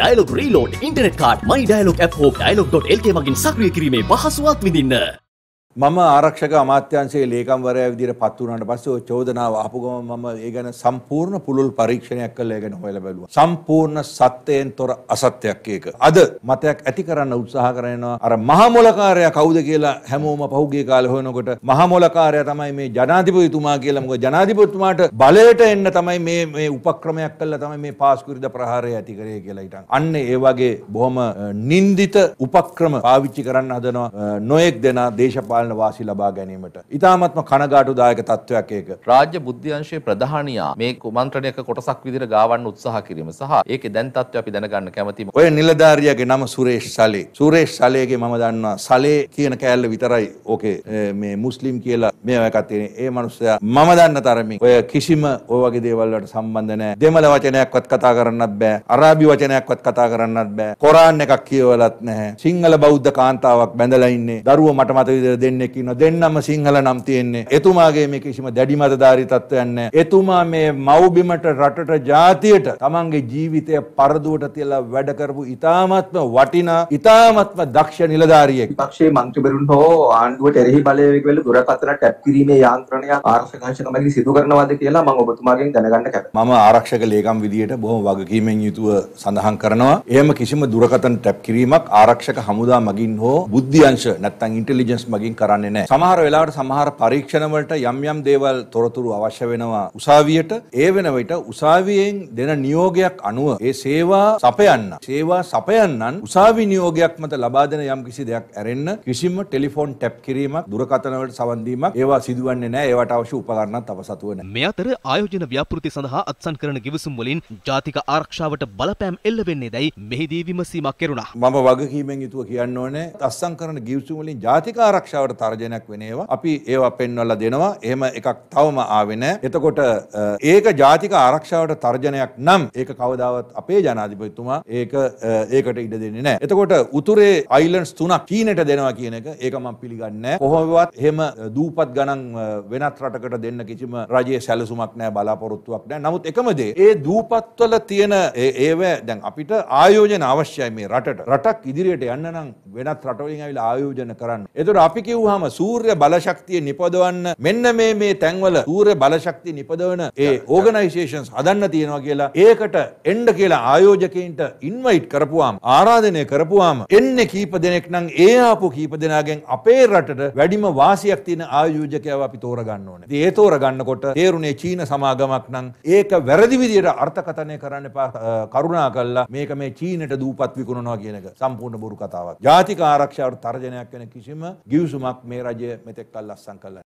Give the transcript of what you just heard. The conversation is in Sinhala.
ඩයිලොක් රීලෝඩ් ඉන්ටනෙට් කාඩ් මයි ඩයිලොක් ඇප් හෝ ඩයිලොක්.lk මගින් සක්‍රිය කිරීමේ පහසුවක් විඳින්න. මම ආරක්ෂක අමාත්‍යංශයේ ලේකම්වරයා විදිහට පත් වුණාට පස්සේ ওই චෝදනාව ආපු ගමන් මම ඒ ගැන සම්පූර්ණ පුළුල් පරීක්ෂණයක් කළා ඒ ගැන හොයලා බැලුවා. සම්පූර්ණ සත්‍යයෙන් තොර අසත්‍යයක් ඒක. අද මතයක් ඇති කරන්න උත්සාහ කරනවා අර මහමොලකාරයා කවුද කියලා හැමෝම පහුගිය කාලේ හොයනකොට මහමොලකාරයා තමයි මේ ජනාධිපතිතුමා කියලා. මොකද ජනාධිපතිතුමාට බලයට එන්න තමයි මේ මේ උපක්‍රමයක් කළා තමයි මේ පාස්කුරිද ප්‍රහාරය ඇති කරේ කියලා හිටන්. අන්න ඒ වගේ බොහොම නින්දිත උපක්‍රම පාවිච්චි කරන්න හදනවා නොඑක් දෙනා දේශපාලන පාලන වාසි ලබා ගැනීමට. ඉතාමත්ම කනගාටුදායක තත්ත්වයක් ඒක. රාජ්‍ය බුද්ධ්‍යංශයේ ප්‍රධානියා මේ කුමන්ත්‍රණයක කොටසක් විදිහට ගාවන්න උත්සාහ කිරීම සහ ඒකේ දැන් තත්ත්වය අපි දැනගන්න කැමතියි. ඔය නිලධාරියාගේ නම සුරේෂ් සලේ. සුරේෂ් සලේගේ මම දන්නවා සලේ කියන කෑල්ල විතරයි ඕකේ මේ මුස්ලිම් කියලා මේව එකක් තියෙන. ඒ මනුස්සයා මම දන්න තරමින් ඔය කිසිම ඔය වගේ දේවල් වලට සම්බන්ධ නැහැ. දෙමළ වචනයක්වත් කතා කරන්නත් බෑ. අරාබි වචනයක්වත් කතා කරන්නත් බෑ. කොරාන් එකක් කියවලත් නැහැ. සිංහල බෞද්ධ කාන්තාවක් බැඳලා ඉන්නේ. දරුවෝ මට මත විදිහට දෙන්නෙක් ඉන්නවා. දෙන්නම සිංහල නම් තියෙන්නේ. එතුමාගේ මේ කිසිම දැඩි මතධාරී තත්ත්වයක් නැහැ. එතුමා මේ මව්බිමට රටට ජාතියට තමන්ගේ ජීවිතය පරදුවට තියලා වැඩ කරපු ඉතාමත්ම වටිනා ඉතාමත්ම දක්ෂ නිලධාරියෙක්. විපක්ෂයේ මන්ත්‍රීවරුන් හෝ ආණ්ඩුවට එරෙහි බලවේග වල දුරකථන ටැප් කිරීමේ යාන්ත්‍රණය ආරක්ෂක අංශකමකින් සිදු කරනවාද කියලා මම ඔබතුමාගෙන් දැනගන්න කැමතියි. මම ආරක්ෂක ලේකම් විදියට බොහොම වගකීමෙන් යුතුව සඳහන් කරනවා. එහෙම කිසිම දුරකථන ටැප් කිරීමක් ආරක්ෂක හමුදා මගින් හෝ බුද්ධි අංශ නැත්නම් ඉන්ටෙලිජන්ස් මගින් කරන්නේ නැහැ. සමහර වෙලාවට සමහර පරීක්ෂණ වලට යම් යම් දේවල් තොරතුරු අවශ්‍ය වෙනවා උසාවියට. ඒ වෙන විට උසාවියෙන් දෙන නියෝගයක් අනුව ඒ සේවා සපයන්න. සේවා සපයන්නන් උසාවි නියෝගයක් මත ලබා දෙන යම් කිසි දෙයක් ඇරෙන්න කිසිම ටෙලිෆෝන් ටැප් කිරීමක් දුරකථන වලට සවන් දීමක් ඒවා සිදුවන්නේ නැහැ. ඒවට අවශ්‍ය උපකරණත් අවසතුව නැහැ. මේ අතර ආයෝජන ව්‍යාපෘති සඳහා අත්සන් කරන ගිවිසුම් වලින් ජාතික ආරක්ෂාවට බලපෑම් එල්ල වෙන්නේ දැයි මෙහිදී විමසීමක් කෙරුණා. මම වගකීමෙන් යුතුව කියන්න ඕනේ අත්සන් කරන ගිවිසුම් වලින් ජාතික ආරක්ෂාවට ඒවට තර්ජනයක් වෙන ඒවා අපි ඒවා පෙන්වලා දෙනවා. එහෙම එකක් තවම ආවේ නැහැ. එතකොට ඒක ජාතික ආරක්ෂාවට තර්ජනයක් නම් ඒක කවදාවත් අපේ ජනාධිපතිතුමා ඒක ඒකට ඉඩ දෙන්නේ නැහැ. එතකොට උතුරේ අයිලන්ඩ්ස් තුනක් චීනෙට දෙනවා කියන එක ඒක මම පිළිගන්නේ නැහැ. කොහොමවත් එහෙම දූපත් ගණන් වෙනත් රටකට දෙන්න කිසිම රජයේ සැලසුමක් නැහැ බලාපොරොත්තුවක් නැහැ. නමුත් එකම දේ ඒ දූපත්වල තියෙන ඒව දැන් අපිට ආයෝජන අවශ්‍යයි මේ රටට. රටක් ඉදිරියට යන්න නම් වෙනත් රටවලින් ඇවිල්ලා ආයෝජන කරන්න. එතකොට අපි කිව් කිව්වහම සූර්ය බලශක්තිය නිපදවන්න මෙන්න මේ මේ තැන්වල සූර්ය බලශක්තිය නිපදවන ඒ ඕගනයිසේෂන්ස් හදන්න තියෙනවා කියලා ඒකට එන්ඩ කියලා ආයෝජකයින්ට ඉන්වයිට් කරපුවාම ආරාධනය කරපුවාම එන්න කීප දෙනෙක් නම් ඒ ආපු කීප දෙනාගෙන් අපේ රටට වැඩිම වාසියක් තියෙන ආයෝජකයව අපි තෝරගන්න ඕනේ. ඒ තෝරගන්නකොට තේරුනේ චීන සමාගමක් නම් ඒක වැරදි විදියට අර්ථකථනය කරන්න එපා කරුණා කළා මේක මේ චීනට දූපත් විකුණනවා කියන එක සම්පූර්ණ බොරු කතාවක්. ජාතික ආරක්ෂාවට තර්ජනයක් වෙන කිසිම ගිවිසුමක් යමක් මේ රජය මෙතෙක් කල් ලස්සන් කරලා